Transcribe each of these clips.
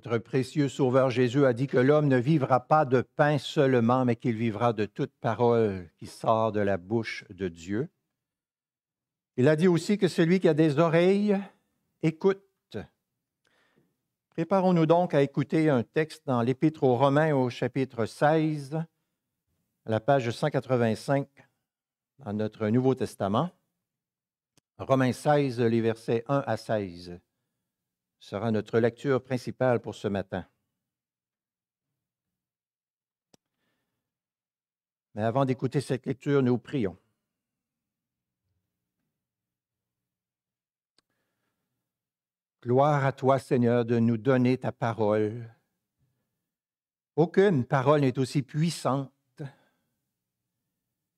Notre précieux Sauveur Jésus a dit que l'homme ne vivra pas de pain seulement, mais qu'il vivra de toute parole qui sort de la bouche de Dieu. Il a dit aussi que celui qui a des oreilles écoute. Préparons-nous donc à écouter un texte dans l'Épître aux Romains au chapitre 16, à la page 185 dans notre Nouveau Testament. Romains 16, les versets 1 à 16 sera notre lecture principale pour ce matin. Mais avant d'écouter cette lecture, nous prions. Gloire à toi, Seigneur, de nous donner ta parole. Aucune parole n'est aussi puissante,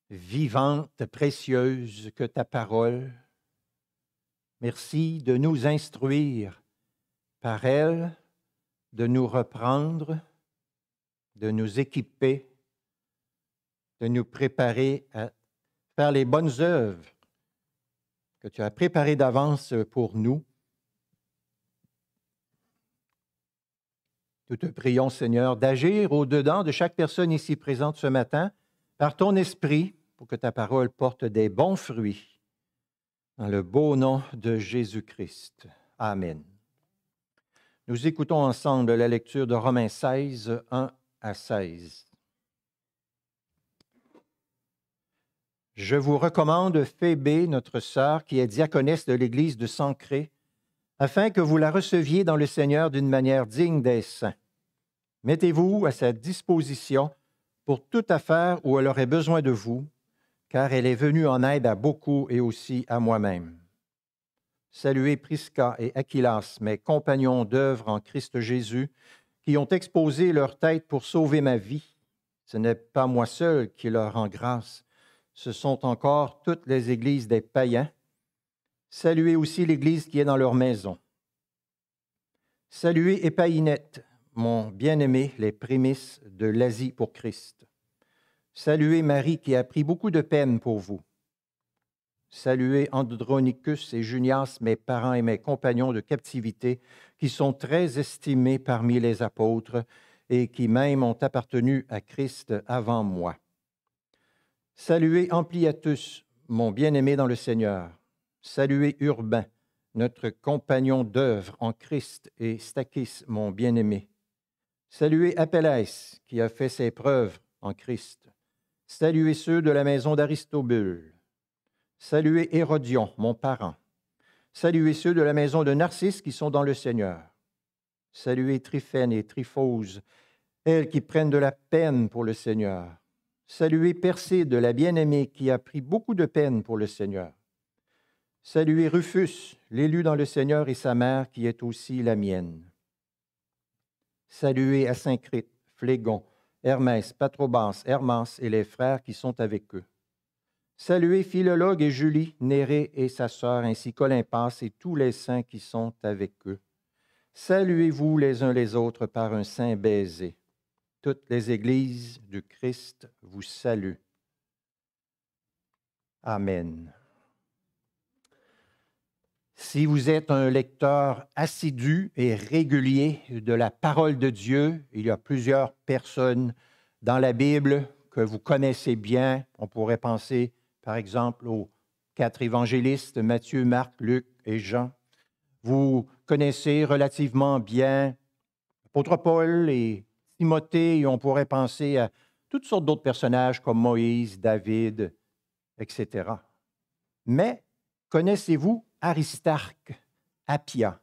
vivante, précieuse que ta parole. Merci de nous instruire par elle de nous reprendre, de nous équiper, de nous préparer à faire les bonnes œuvres que tu as préparées d'avance pour nous. Nous te prions, Seigneur, d'agir au-dedans de chaque personne ici présente ce matin par ton esprit pour que ta parole porte des bons fruits. Dans le beau nom de Jésus-Christ. Amen. Nous écoutons ensemble la lecture de Romains 16, 1 à 16. Je vous recommande Phébé, notre sœur, qui est diaconesse de l'Église de Sancré, afin que vous la receviez dans le Seigneur d'une manière digne des saints. Mettez-vous à sa disposition pour toute affaire où elle aurait besoin de vous, car elle est venue en aide à beaucoup et aussi à moi-même. Saluez Prisca et Aquilas, mes compagnons d'œuvre en Christ Jésus, qui ont exposé leur tête pour sauver ma vie. Ce n'est pas moi seul qui leur rend grâce, ce sont encore toutes les églises des païens. Saluez aussi l'église qui est dans leur maison. Saluez Épaïnette, mon bien-aimé, les prémices de l'Asie pour Christ. Saluez Marie qui a pris beaucoup de peine pour vous. Saluez Andronicus et Junias, mes parents et mes compagnons de captivité, qui sont très estimés parmi les apôtres et qui même ont appartenu à Christ avant moi. Saluez Ampliatus, mon bien-aimé dans le Seigneur. Saluez Urbain, notre compagnon d'œuvre en Christ, et Stachys, mon bien-aimé. Saluez Apelles, qui a fait ses preuves en Christ. Saluez ceux de la maison d'Aristobule. Saluez Hérodion, mon parent. Saluez ceux de la maison de Narcisse qui sont dans le Seigneur. Saluez Tryphène et Tryphose, elles qui prennent de la peine pour le Seigneur. Saluez de la bien-aimée, qui a pris beaucoup de peine pour le Seigneur. Saluez Rufus, l'élu dans le Seigneur, et sa mère, qui est aussi la mienne. Saluez Asyncrite, Phlégon, Hermès, Patrobas, Hermance et les frères qui sont avec eux. Saluez Philologue et Julie, Néré et sa sœur, ainsi qu'Olympas et tous les saints qui sont avec eux. Saluez-vous les uns les autres par un saint baiser. Toutes les églises du Christ vous saluent. Amen. Si vous êtes un lecteur assidu et régulier de la parole de Dieu, il y a plusieurs personnes dans la Bible que vous connaissez bien. On pourrait penser par exemple aux quatre évangélistes, Matthieu, Marc, Luc et Jean. Vous connaissez relativement bien l'apôtre Paul et Timothée, et on pourrait penser à toutes sortes d'autres personnages comme Moïse, David, etc. Mais connaissez-vous Aristarque, Appia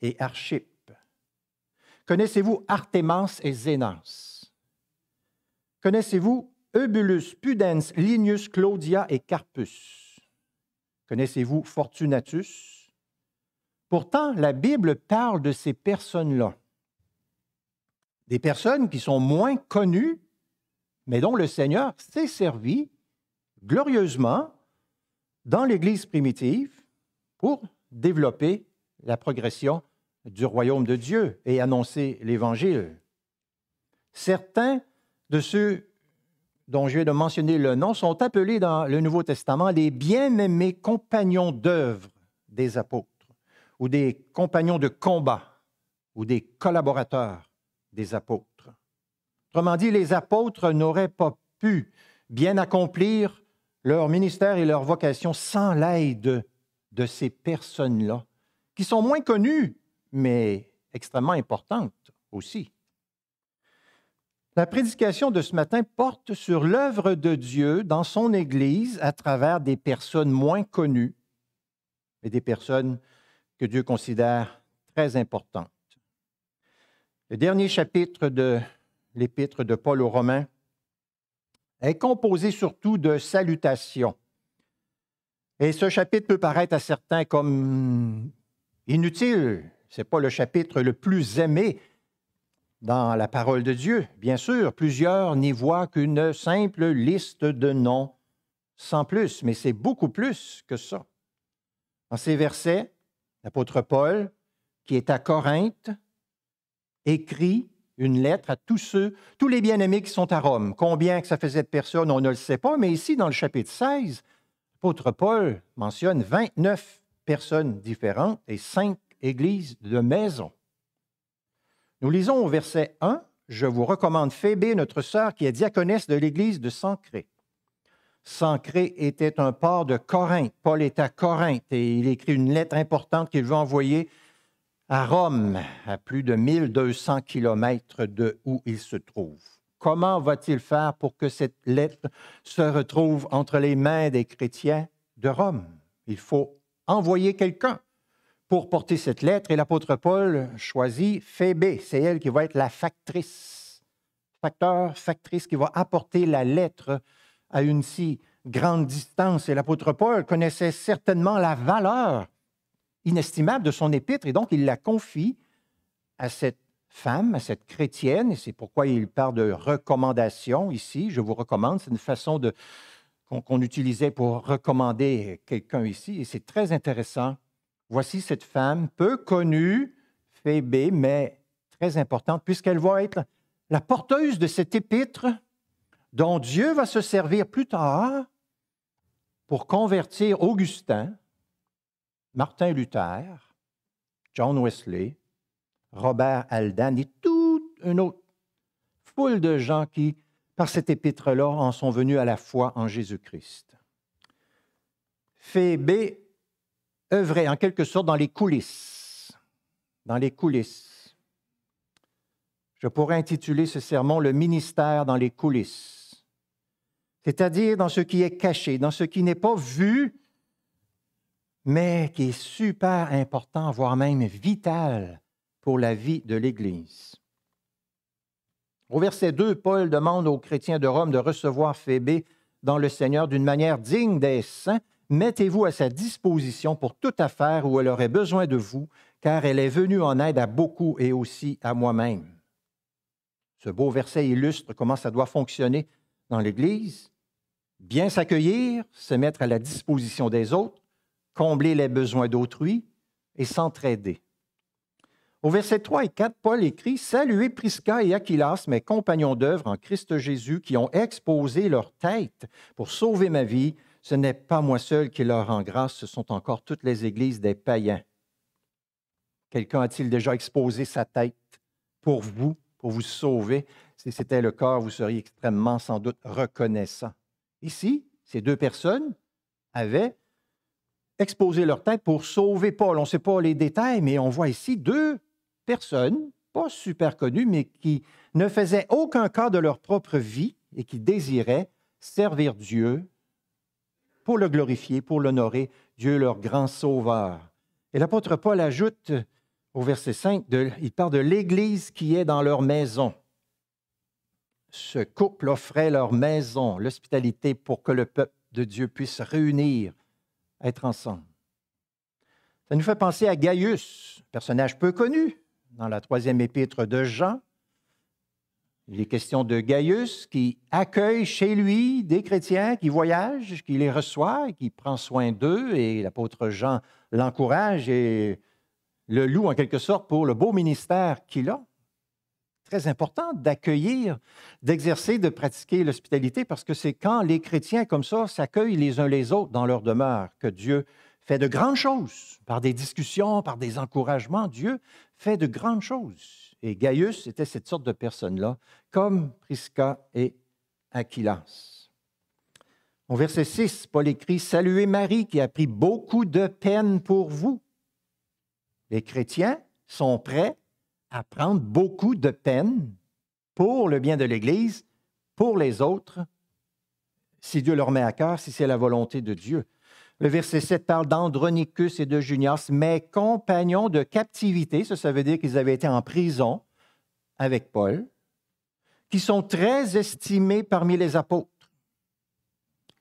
et Archippe? Connaissez-vous Artémas et Zénas? Connaissez-vous Eubulus, Pudens, Linus, Claudia et Carpus. Connaissez-vous Fortunatus? Pourtant, la Bible parle de ces personnes-là. Des personnes qui sont moins connues, mais dont le Seigneur s'est servi glorieusement dans l'Église primitive pour développer la progression du royaume de Dieu et annoncer l'Évangile. Certains de ceux dont je viens de mentionner le nom, sont appelés dans le Nouveau Testament les bien-aimés compagnons d'œuvre des apôtres, ou des compagnons de combat, ou des collaborateurs des apôtres. Autrement dit, les apôtres n'auraient pas pu bien accomplir leur ministère et leur vocation sans l'aide de ces personnes-là, qui sont moins connues, mais extrêmement importantes aussi. La prédication de ce matin porte sur l'œuvre de Dieu dans son Église à travers des personnes moins connues et des personnes que Dieu considère très importantes. Le dernier chapitre de l'épître de Paul aux Romains est composé surtout de salutations. Et ce chapitre peut paraître à certains comme inutile. Ce n'est pas le chapitre le plus aimé dans la parole de Dieu, bien sûr. Plusieurs n'y voient qu'une simple liste de noms, sans plus, mais c'est beaucoup plus que ça. Dans ces versets, l'apôtre Paul, qui est à Corinthe, écrit une lettre à tous ceux, tous les bien-aimés qui sont à Rome. Combien que ça faisait de personnes, on ne le sait pas, mais ici, dans le chapitre 16, l'apôtre Paul mentionne 29 personnes différentes et cinq églises de maison. Nous lisons au verset 1, Je vous recommande Phébé, notre sœur, qui est diaconesse de l'église de Sancré. Sancré était un port de Corinthe. Paul est à Corinthe et il écrit une lettre importante qu'il veut envoyer à Rome, à plus de 1200 kilomètres de où il se trouve. Comment va-t-il faire pour que cette lettre se retrouve entre les mains des chrétiens de Rome? Il faut envoyer quelqu'un pour porter cette lettre. Et l'apôtre Paul choisit Phébé. C'est elle qui va être la factrice, facteur, factrice qui va apporter la lettre à une si grande distance. Et l'apôtre Paul connaissait certainement la valeur inestimable de son épître et donc il la confie à cette femme, à cette chrétienne. Et c'est pourquoi il parle de recommandation ici. Je vous recommande. C'est une façon de, qu'on utilisait pour recommander quelqu'un ici. Et c'est très intéressant Voici cette femme peu connue, Phébé, mais très importante, puisqu'elle va être la porteuse de cette épître dont Dieu va se servir plus tard pour convertir Augustin, Martin Luther, John Wesley, Robert Aldan et toute une autre foule de gens qui, par cette épître-là, en sont venus à la foi en Jésus-Christ. Phébé œuvrait en quelque sorte dans les coulisses. Dans les coulisses. Je pourrais intituler ce sermon Le ministère dans les coulisses. C'est-à-dire dans ce qui est caché, dans ce qui n'est pas vu, mais qui est super important, voire même vital pour la vie de l'Église. Au verset 2, Paul demande aux chrétiens de Rome de recevoir Phébé dans le Seigneur d'une manière digne des saints Mettez-vous à sa disposition pour toute affaire où elle aurait besoin de vous, car elle est venue en aide à beaucoup et aussi à moi-même. Ce beau verset illustre comment ça doit fonctionner dans l'Église. Bien s'accueillir, se mettre à la disposition des autres, combler les besoins d'autrui et s'entraider. Au verset 3 et 4, Paul écrit Saluez Prisca et Aquilas, mes compagnons d'œuvre en Christ Jésus, qui ont exposé leur tête pour sauver ma vie, ce n'est pas moi seul qui leur rend grâce, ce sont encore toutes les églises des païens. Quelqu'un a-t-il déjà exposé sa tête pour vous, pour vous sauver? Si c'était le cas, vous seriez extrêmement sans doute reconnaissant. Ici, ces deux personnes avaient exposé leur tête pour sauver Paul. On ne sait pas les détails, mais on voit ici deux personnes, pas super connues, mais qui ne faisaient aucun cas de leur propre vie et qui désiraient servir Dieu pour le glorifier, pour l'honorer, Dieu leur grand sauveur. Et l'apôtre Paul ajoute au verset 5, il parle de l'Église qui est dans leur maison. Ce couple offrait leur maison, l'hospitalité, pour que le peuple de Dieu puisse réunir, être ensemble. Ça nous fait penser à Gaius, personnage peu connu dans la troisième épître de Jean, il est question de Gaius qui accueille chez lui des chrétiens qui voyagent, qui les reçoit, qui prend soin d'eux, et l'apôtre Jean l'encourage et le loue en quelque sorte pour le beau ministère qu'il a. Très important d'accueillir, d'exercer, de pratiquer l'hospitalité, parce que c'est quand les chrétiens comme ça s'accueillent les uns les autres dans leur demeure que Dieu fait de grandes choses. Par des discussions, par des encouragements, Dieu fait de grandes choses. Et Gaius était cette sorte de personne-là, comme Prisca et Aquilas. Au verset 6, Paul écrit Saluez Marie qui a pris beaucoup de peine pour vous. Les chrétiens sont prêts à prendre beaucoup de peine pour le bien de l'Église, pour les autres si Dieu leur met à cœur, si c'est la volonté de Dieu. Le verset 7 parle d'Andronicus et de Junias, mes compagnons de captivité, ça, ça veut dire qu'ils avaient été en prison avec Paul, qui sont très estimés parmi les apôtres.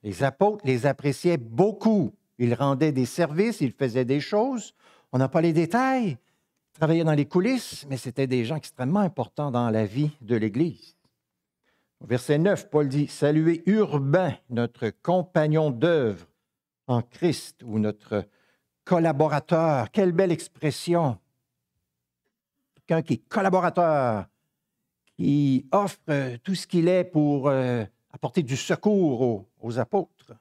Les apôtres les appréciaient beaucoup. Ils rendaient des services, ils faisaient des choses. On n'a pas les détails. Ils travaillaient dans les coulisses, mais c'était des gens extrêmement importants dans la vie de l'Église. Verset 9, Paul dit, Saluez Urbain, notre compagnon d'œuvre en Christ ou notre collaborateur. Quelle belle expression. Quelqu'un qui est collaborateur, qui offre tout ce qu'il est pour euh, apporter du secours aux, apôtres.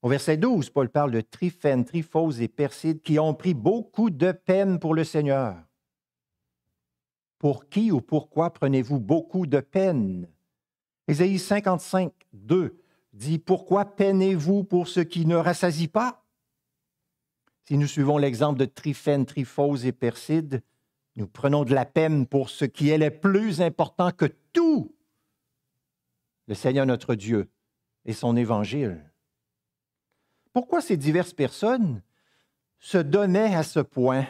Au verset 12, Paul parle de Tryphène, Tryphose et Perside qui ont pris beaucoup de peine pour le Seigneur. Pour qui ou pourquoi prenez-vous beaucoup de peine Ésaïe 55, 2 dit Pourquoi peinez-vous pour ce qui ne rassasie pas Si nous suivons l'exemple de Tryphène, Tryphose et Perside, nous prenons de la peine pour ce qui est le plus important que tout le Seigneur notre Dieu et son Évangile. Pourquoi ces diverses personnes se donnaient à ce point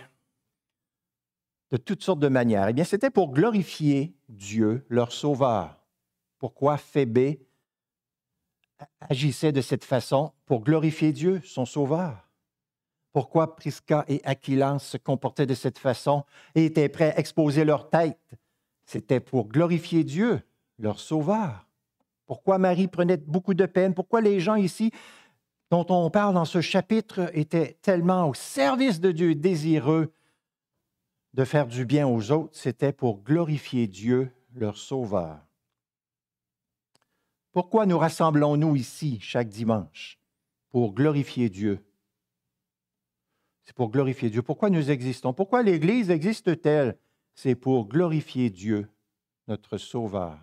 de toutes sortes de manières Eh bien, c'était pour glorifier Dieu, leur Sauveur pourquoi Phébé agissait de cette façon pour glorifier Dieu, son Sauveur. Pourquoi Prisca et aquilan se comportaient de cette façon et étaient prêts à exposer leur tête. C'était pour glorifier Dieu, leur Sauveur. Pourquoi Marie prenait beaucoup de peine. Pourquoi les gens ici dont on parle dans ce chapitre étaient tellement au service de Dieu, désireux de faire du bien aux autres. C'était pour glorifier Dieu, leur Sauveur. Pourquoi nous rassemblons-nous ici chaque dimanche Pour glorifier Dieu. C'est pour glorifier Dieu. Pourquoi nous existons Pourquoi l'Église existe-t-elle C'est pour glorifier Dieu, notre Sauveur.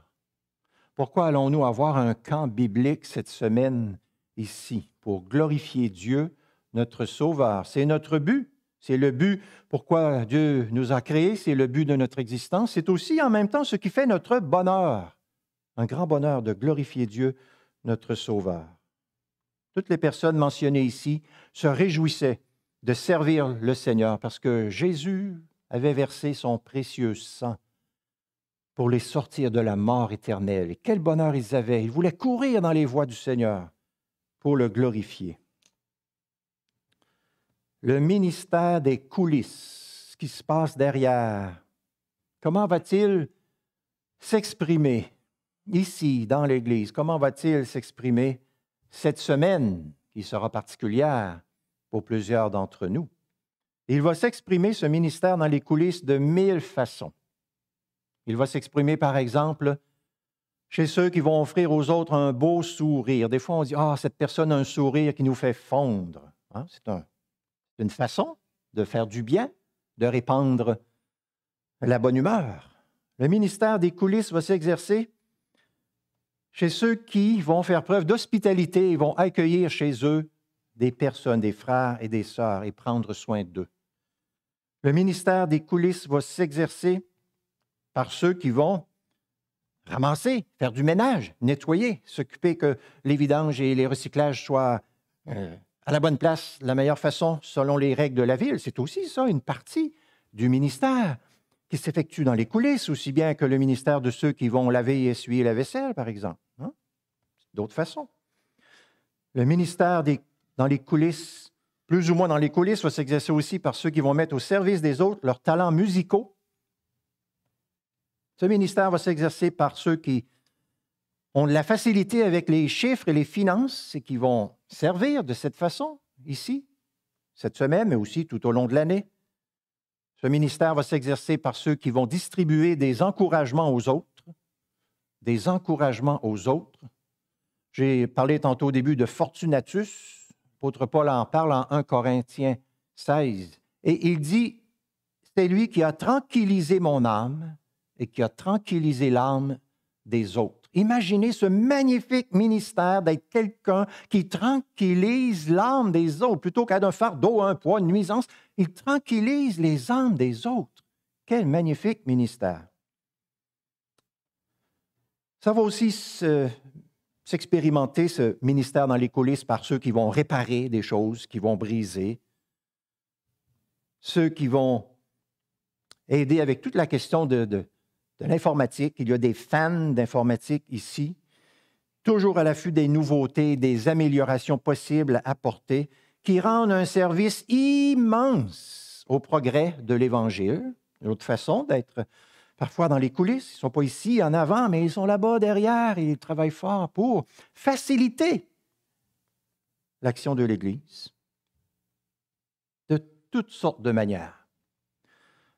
Pourquoi allons-nous avoir un camp biblique cette semaine ici Pour glorifier Dieu, notre Sauveur. C'est notre but. C'est le but pourquoi Dieu nous a créés, c'est le but de notre existence, c'est aussi en même temps ce qui fait notre bonheur un grand bonheur de glorifier Dieu, notre Sauveur. Toutes les personnes mentionnées ici se réjouissaient de servir le Seigneur parce que Jésus avait versé son précieux sang pour les sortir de la mort éternelle. Et quel bonheur ils avaient. Ils voulaient courir dans les voies du Seigneur pour le glorifier. Le ministère des coulisses, ce qui se passe derrière, comment va-t-il s'exprimer ici, dans l'Église, comment va-t-il s'exprimer cette semaine qui sera particulière pour plusieurs d'entre nous? Il va s'exprimer, ce ministère, dans les coulisses de mille façons. Il va s'exprimer, par exemple, chez ceux qui vont offrir aux autres un beau sourire. Des fois, on dit, ah, cette personne a un sourire qui nous fait fondre. Hein, c'est une façon de faire du bien, de répandre la bonne humeur. Le ministère des coulisses va s'exercer chez ceux qui vont faire preuve d'hospitalité et vont accueillir chez eux des personnes, des frères et des sœurs et prendre soin d'eux. Le ministère des coulisses va s'exercer par ceux qui vont ramasser, faire du ménage, nettoyer, s'occuper que les vidanges et les recyclages soient euh, à la bonne place, la meilleure façon, selon les règles de la ville. C'est aussi ça, une partie du ministère qui s'effectue dans les coulisses, aussi bien que le ministère de ceux qui vont laver et essuyer la vaisselle, par exemple. Hein. D'autres façons. Le ministère dans les coulisses, plus ou moins dans les coulisses, va s'exercer aussi par ceux qui vont mettre au service des autres leurs talents musicaux. Ce ministère va s'exercer par ceux qui ont de la facilité avec les chiffres et les finances et qui vont servir de cette façon ici, cette semaine, mais aussi tout au long de l'année. Ce ministère va s'exercer par ceux qui vont distribuer des encouragements aux autres, des encouragements aux autres. J'ai parlé tantôt au début de Fortunatus. L'apôtre Paul en parle en 1 Corinthiens 16. Et il dit, c'est lui qui a tranquillisé mon âme et qui a tranquillisé l'âme des autres. Imaginez ce magnifique ministère d'être quelqu'un qui tranquillise l'âme des autres plutôt qu'à un fardeau, un poids, une nuisance. Il tranquillise les âmes des autres. Quel magnifique ministère. Ça va aussi s'expérimenter, ce ministère dans les coulisses, par ceux qui vont réparer des choses, qui vont briser, ceux qui vont aider avec toute la question de, de de l'informatique. Il y a des fans d'informatique ici, toujours à l'affût des nouveautés, des améliorations possibles à apporter, qui rendent un service immense au progrès de l'Évangile. Une autre façon d'être parfois dans les coulisses. Ils ne sont pas ici en avant, mais ils sont là-bas derrière ils travaillent fort pour faciliter l'action de l'Église de toutes sortes de manières.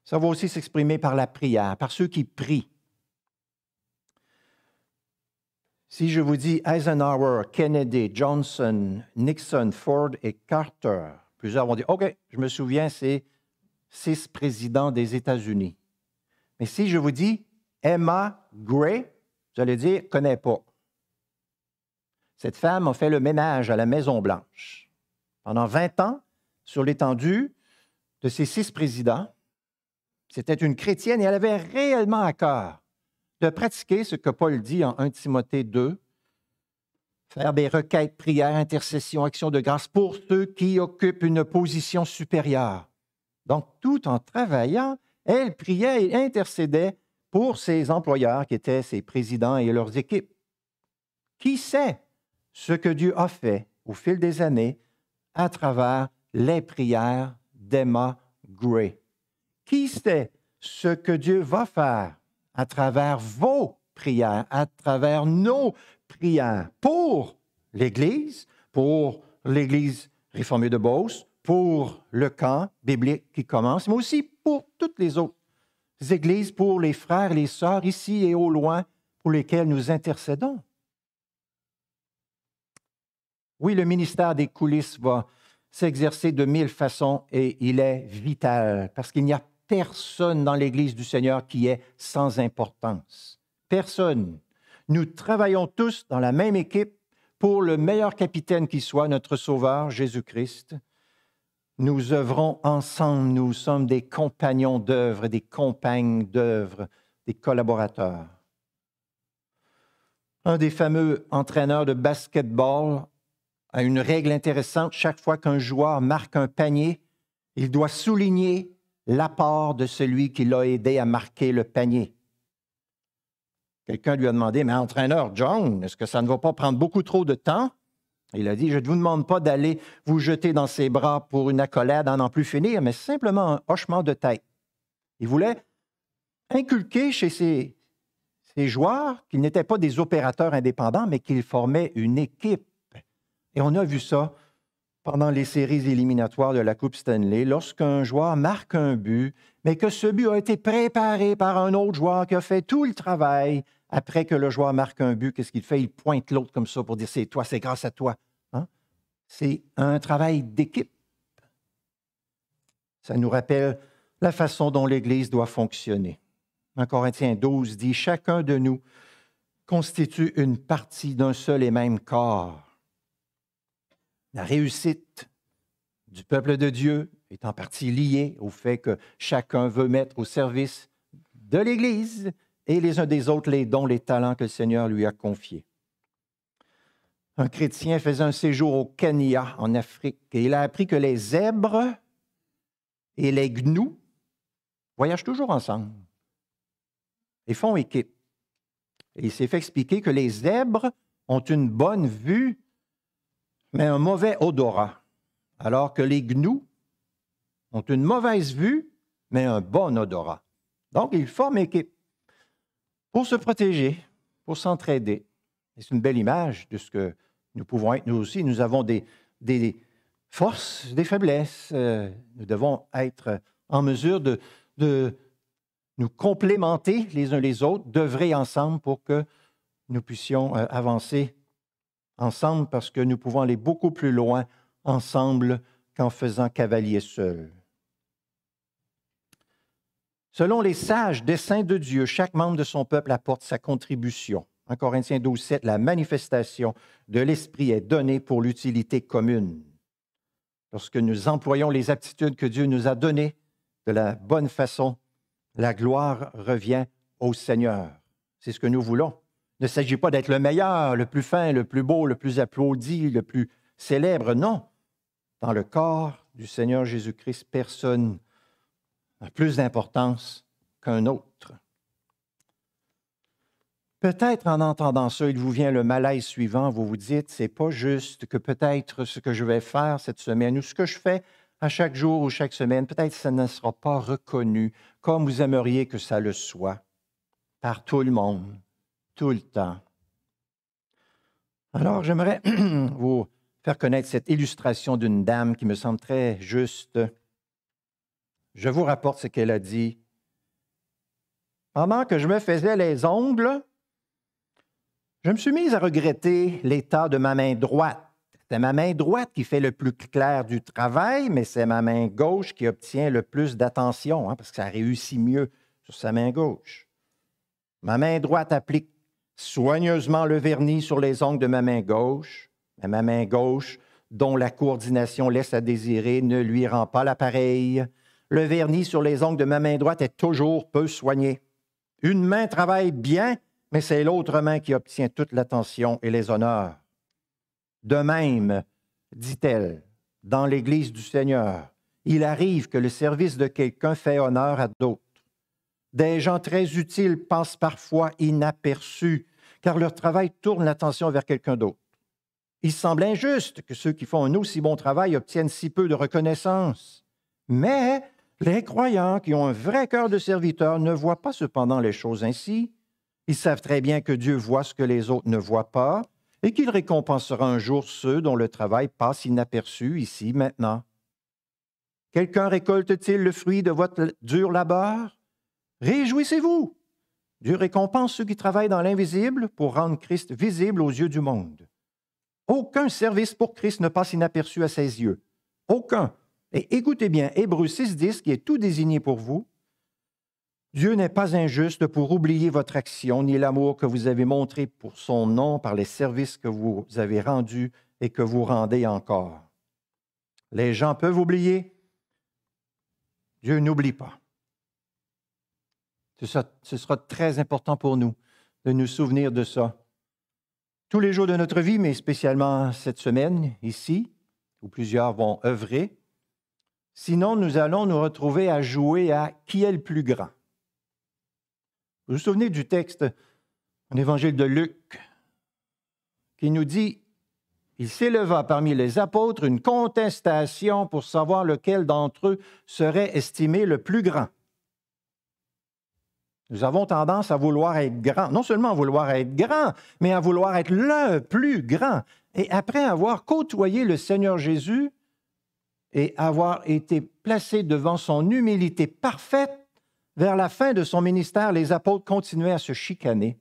Ça va aussi s'exprimer par la prière, par ceux qui prient. Si je vous dis Eisenhower, Kennedy, Johnson, Nixon, Ford et Carter, plusieurs vont dire, OK, je me souviens, c'est six présidents des États-Unis. Mais si je vous dis Emma Gray, vous allez dire, connais pas. Cette femme a fait le ménage à la Maison-Blanche. Pendant 20 ans, sur l'étendue de ces six présidents, c'était une chrétienne et elle avait réellement à cœur de pratiquer ce que Paul dit en 1 Timothée 2, faire des requêtes, prières, intercessions, actions de grâce pour ceux qui occupent une position supérieure. Donc, tout en travaillant, elle priait et intercédait pour ses employeurs qui étaient ses présidents et leurs équipes. Qui sait ce que Dieu a fait au fil des années à travers les prières d'Emma Gray? qui sait ce que Dieu va faire à travers vos prières, à travers nos prières pour l'Église, pour l'Église réformée de Beauce, pour le camp biblique qui commence, mais aussi pour toutes les autres églises, pour les frères et les sœurs ici et au loin pour lesquels nous intercédons. Oui, le ministère des coulisses va s'exercer de mille façons et il est vital parce qu'il n'y a personne dans l'Église du Seigneur qui est sans importance. Personne. Nous travaillons tous dans la même équipe pour le meilleur capitaine qui soit, notre Sauveur, Jésus-Christ. Nous œuvrons ensemble, nous sommes des compagnons d'œuvre, des compagnes d'œuvre, des collaborateurs. Un des fameux entraîneurs de basketball a une règle intéressante. Chaque fois qu'un joueur marque un panier, il doit souligner l'apport de celui qui l'a aidé à marquer le panier. Quelqu'un lui a demandé, mais entraîneur John, est-ce que ça ne va pas prendre beaucoup trop de temps? Il a dit, je ne vous demande pas d'aller vous jeter dans ses bras pour une accolade à n'en plus finir, mais simplement un hochement de tête. Il voulait inculquer chez ses, ses joueurs qu'ils n'étaient pas des opérateurs indépendants, mais qu'ils formaient une équipe. Et on a vu ça pendant les séries éliminatoires de la Coupe Stanley lorsqu'un joueur marque un but, mais que ce but a été préparé par un autre joueur qui a fait tout le travail. Après que le joueur marque un but, qu'est-ce qu'il fait? Il pointe l'autre comme ça pour dire c'est toi, c'est grâce à toi. Hein? C'est un travail d'équipe. Ça nous rappelle la façon dont l'Église doit fonctionner. En Corinthiens 12 dit, Chacun de nous constitue une partie d'un seul et même corps la réussite du peuple de Dieu est en partie liée au fait que chacun veut mettre au service de l'Église et les uns des autres les dons, les talents que le Seigneur lui a confiés. Un chrétien faisait un séjour au Kenya, en Afrique, et il a appris que les zèbres et les gnous voyagent toujours ensemble et font équipe. il s'est fait expliquer que les zèbres ont une bonne vue mais un mauvais odorat, alors que les gnous ont une mauvaise vue, mais un bon odorat. Donc, ils forment équipe pour se protéger, pour s'entraider. C'est une belle image de ce que nous pouvons être nous aussi. Nous avons des, forces, des faiblesses. Euh, nous devons être en mesure de, nous complémenter les uns les autres, d'œuvrer ensemble pour que nous puissions euh, avancer ensemble parce que nous pouvons aller beaucoup plus loin ensemble qu'en faisant cavalier seul. Selon les sages desseins de Dieu, chaque membre de son peuple apporte sa contribution. En Corinthiens 12, 7, la manifestation de l'Esprit est donnée pour l'utilité commune. Lorsque nous employons les aptitudes que Dieu nous a données de la bonne façon, la gloire revient au Seigneur. C'est ce que nous voulons ne s'agit pas d'être le meilleur, le plus fin, le plus beau, le plus applaudi, le plus célèbre. Non. Dans le corps du Seigneur Jésus-Christ, personne n'a plus d'importance qu'un autre. Peut-être en entendant ça, il vous vient le malaise suivant, vous vous dites, c'est pas juste que peut-être ce que je vais faire cette semaine ou ce que je fais à chaque jour ou chaque semaine, peut-être ça ne sera pas reconnu comme vous aimeriez que ça le soit par tout le monde, tout le temps. Alors, j'aimerais vous faire connaître cette illustration d'une dame qui me semble très juste. Je vous rapporte ce qu'elle a dit. Pendant que je me faisais les ongles, je me suis mise à regretter l'état de ma main droite. C'est ma main droite qui fait le plus clair du travail, mais c'est ma main gauche qui obtient le plus d'attention, hein, parce que ça réussit mieux sur sa main gauche. Ma main droite applique soigneusement le vernis sur les ongles de ma main gauche, mais ma main gauche, dont la coordination laisse à désirer, ne lui rend pas l'appareil. Le vernis sur les ongles de ma main droite est toujours peu soigné. Une main travaille bien, mais c'est l'autre main qui obtient toute l'attention et les honneurs. De même, dit-elle, dans l'Église du Seigneur, il arrive que le service de quelqu'un fait honneur à d'autres. Des gens très utiles passent parfois inaperçus car leur travail tourne l'attention vers quelqu'un d'autre. Il semble injuste que ceux qui font un aussi bon travail obtiennent si peu de reconnaissance. Mais les croyants qui ont un vrai cœur de serviteur ne voient pas cependant les choses ainsi. Ils savent très bien que Dieu voit ce que les autres ne voient pas et qu'il récompensera un jour ceux dont le travail passe inaperçu ici maintenant. Quelqu'un récolte-t-il le fruit de votre dur labeur? Réjouissez-vous Dieu récompense ceux qui travaillent dans l'invisible pour rendre Christ visible aux yeux du monde. Aucun service pour Christ ne passe inaperçu à ses yeux. Aucun. Et écoutez bien, Hébreu 6.10, qui est tout désigné pour vous, Dieu n'est pas injuste pour oublier votre action ni l'amour que vous avez montré pour son nom par les services que vous avez rendus et que vous rendez encore. Les gens peuvent oublier. Dieu n'oublie pas. Ce sera, très important pour nous de nous souvenir de ça. Tous les jours de notre vie, mais spécialement cette semaine, ici, où plusieurs vont œuvrer. Sinon, nous allons nous retrouver à jouer à qui est le plus grand. Vous vous souvenez du texte en évangile de Luc qui nous dit Il s'éleva parmi les apôtres une contestation pour savoir lequel d'entre eux serait estimé le plus grand. Nous avons tendance à vouloir être grand, non seulement à vouloir être grand, mais à vouloir être le plus grand. Et après avoir côtoyé le Seigneur Jésus et avoir été placé devant son humilité parfaite, vers la fin de son ministère, les apôtres continuaient à se chicaner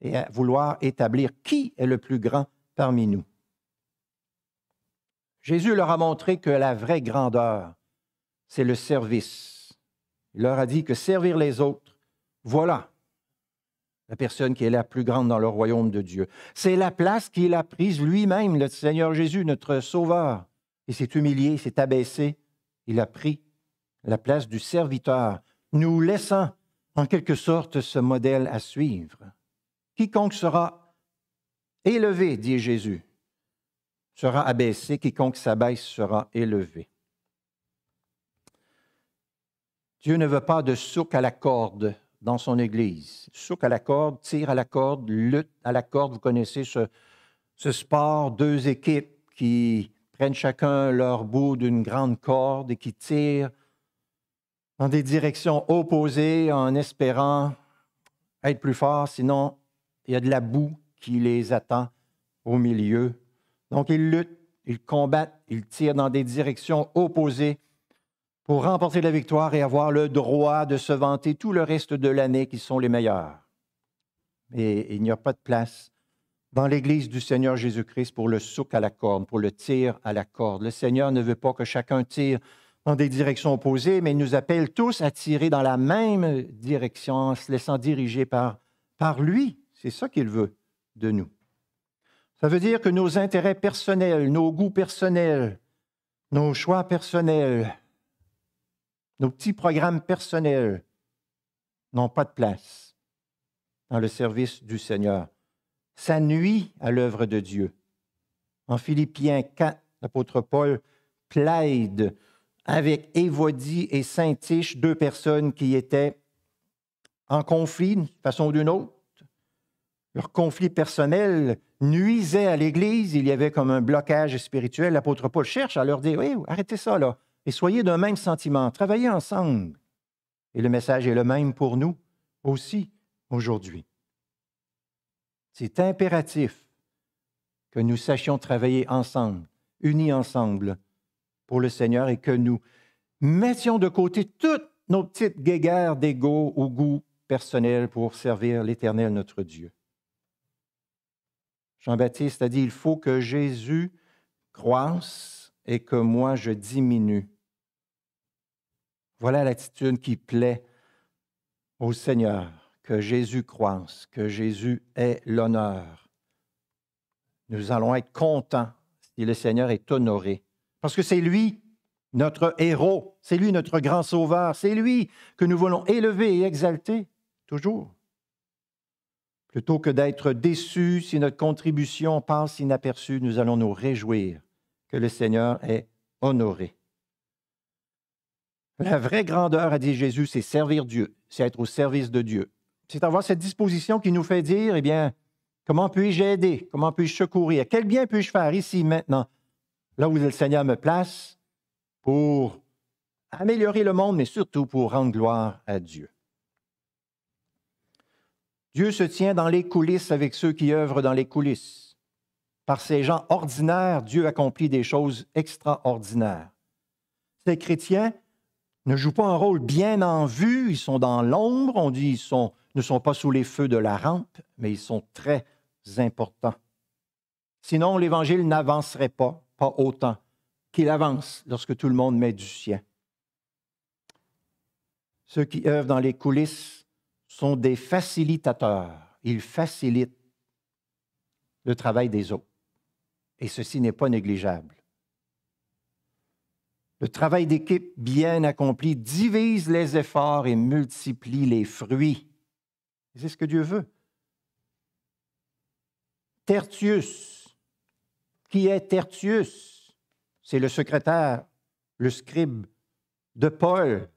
et à vouloir établir qui est le plus grand parmi nous. Jésus leur a montré que la vraie grandeur, c'est le service. Il leur a dit que servir les autres, voilà la personne qui est la plus grande dans le royaume de Dieu. C'est la place qu'il a prise lui-même, le Seigneur Jésus, notre Sauveur. Il s'est humilié, s'est abaissé. Il a pris la place du serviteur, nous laissant en quelque sorte ce modèle à suivre. Quiconque sera élevé, dit Jésus, sera abaissé, quiconque s'abaisse sera élevé. Dieu ne veut pas de souk à la corde, dans son Église. Souk à la corde, tire à la corde, lutte à la corde. Vous connaissez ce, sport, deux équipes qui prennent chacun leur bout d'une grande corde et qui tirent dans des directions opposées en espérant être plus forts. sinon il y a de la boue qui les attend au milieu. Donc ils luttent, ils combattent, ils tirent dans des directions opposées pour remporter la victoire et avoir le droit de se vanter tout le reste de l'année qui sont les meilleurs. Et il n'y a pas de place dans l'Église du Seigneur Jésus-Christ pour le souk à la corde, pour le tir à la corde. Le Seigneur ne veut pas que chacun tire dans des directions opposées, mais il nous appelle tous à tirer dans la même direction en se laissant diriger par, par lui. C'est ça qu'il veut de nous. Ça veut dire que nos intérêts personnels, nos goûts personnels, nos choix personnels, nos petits programmes personnels n'ont pas de place dans le service du Seigneur. Ça nuit à l'œuvre de Dieu. En Philippiens 4, l'apôtre Paul plaide avec Évodie et Saint-Tiche, deux personnes qui étaient en conflit d'une façon ou d'une autre. Leur conflit personnel nuisait à l'Église. Il y avait comme un blocage spirituel. L'apôtre Paul cherche à leur dire, oui, arrêtez ça là et soyez d'un même sentiment. Travaillez ensemble. Et le message est le même pour nous aussi aujourd'hui. C'est impératif que nous sachions travailler ensemble, unis ensemble pour le Seigneur et que nous mettions de côté toutes nos petites guéguerres d'ego ou goût personnel pour servir l'Éternel notre Dieu. Jean-Baptiste a dit, il faut que Jésus croisse et que moi je diminue. Voilà l'attitude qui plaît au Seigneur, que Jésus croise, que Jésus ait l'honneur. Nous allons être contents si le Seigneur est honoré, parce que c'est lui notre héros, c'est lui notre grand sauveur, c'est lui que nous voulons élever et exalter toujours. Plutôt que d'être déçus si notre contribution passe inaperçue, nous allons nous réjouir que le Seigneur est honoré. La vraie grandeur, a dit Jésus, c'est servir Dieu, c'est être au service de Dieu. C'est avoir cette disposition qui nous fait dire, eh bien, comment puis-je aider? Comment puis-je secourir? Quel bien puis-je faire ici maintenant, là où le Seigneur me place, pour améliorer le monde, mais surtout pour rendre gloire à Dieu? Dieu se tient dans les coulisses avec ceux qui œuvrent dans les coulisses. Par ces gens ordinaires, Dieu accomplit des choses extraordinaires. Ces chrétiens ne jouent pas un rôle bien en vue, ils sont dans l'ombre, on dit ils sont, ne sont pas sous les feux de la rampe, mais ils sont très importants. Sinon, l'Évangile n'avancerait pas, pas autant qu'il avance lorsque tout le monde met du sien. Ceux qui œuvrent dans les coulisses sont des facilitateurs. Ils facilitent le travail des autres. Et ceci n'est pas négligeable. Le travail d'équipe bien accompli divise les efforts et multiplie les fruits. C'est ce que Dieu veut. Tertius. Qui est Tertius? C'est le secrétaire, le scribe de Paul.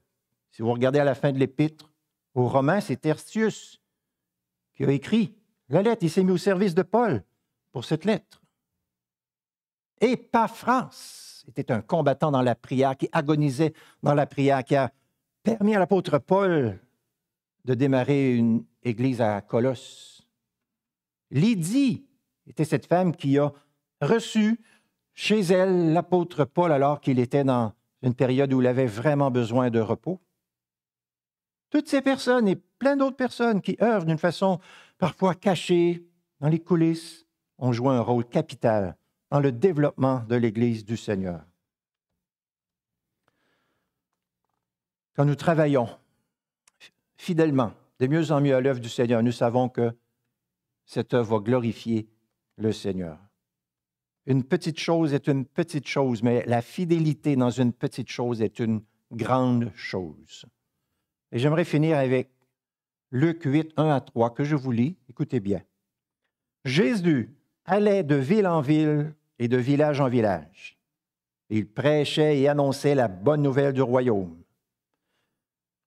Si vous regardez à la fin de l'épître aux Romains, c'est Tertius qui a écrit la lettre. Il s'est mis au service de Paul pour cette lettre. Et pas France était un combattant dans la prière, qui agonisait dans la prière, qui a permis à l'apôtre Paul de démarrer une église à Colosse. Lydie était cette femme qui a reçu chez elle l'apôtre Paul alors qu'il était dans une période où il avait vraiment besoin de repos. Toutes ces personnes et plein d'autres personnes qui œuvrent d'une façon parfois cachée, dans les coulisses, ont joué un rôle capital dans le développement de l'Église du Seigneur. Quand nous travaillons fidèlement, de mieux en mieux à l'œuvre du Seigneur, nous savons que cette œuvre va glorifier le Seigneur. Une petite chose est une petite chose, mais la fidélité dans une petite chose est une grande chose. Et j'aimerais finir avec Luc 8, 1 à 3, que je vous lis. Écoutez bien. Jésus allait de ville en ville et de village en village. Il prêchait et annonçait la bonne nouvelle du royaume.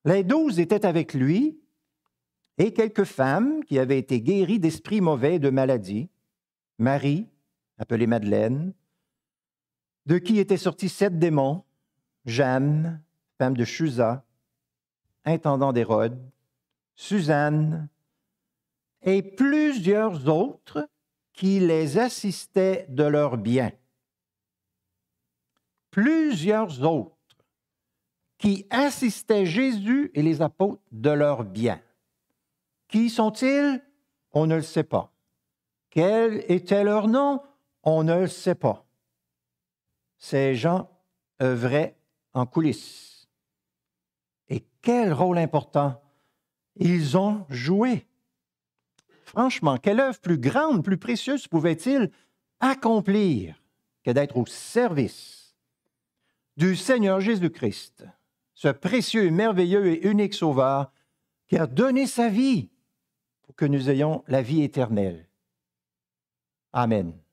Les douze étaient avec lui et quelques femmes qui avaient été guéries d'esprits mauvais et de maladies, Marie, appelée Madeleine, de qui étaient sortis sept démons, Jeanne, femme de Chusa, intendant d'Hérode, Suzanne, et plusieurs autres qui les assistaient de leur bien. Plusieurs autres qui assistaient Jésus et les apôtres de leur bien. Qui sont-ils? On ne le sait pas. Quel était leur nom? On ne le sait pas. Ces gens œuvraient en coulisses. Et quel rôle important ils ont joué Franchement, quelle œuvre plus grande, plus précieuse pouvait-il accomplir que d'être au service du Seigneur Jésus-Christ, ce précieux, merveilleux et unique Sauveur qui a donné sa vie pour que nous ayons la vie éternelle. Amen.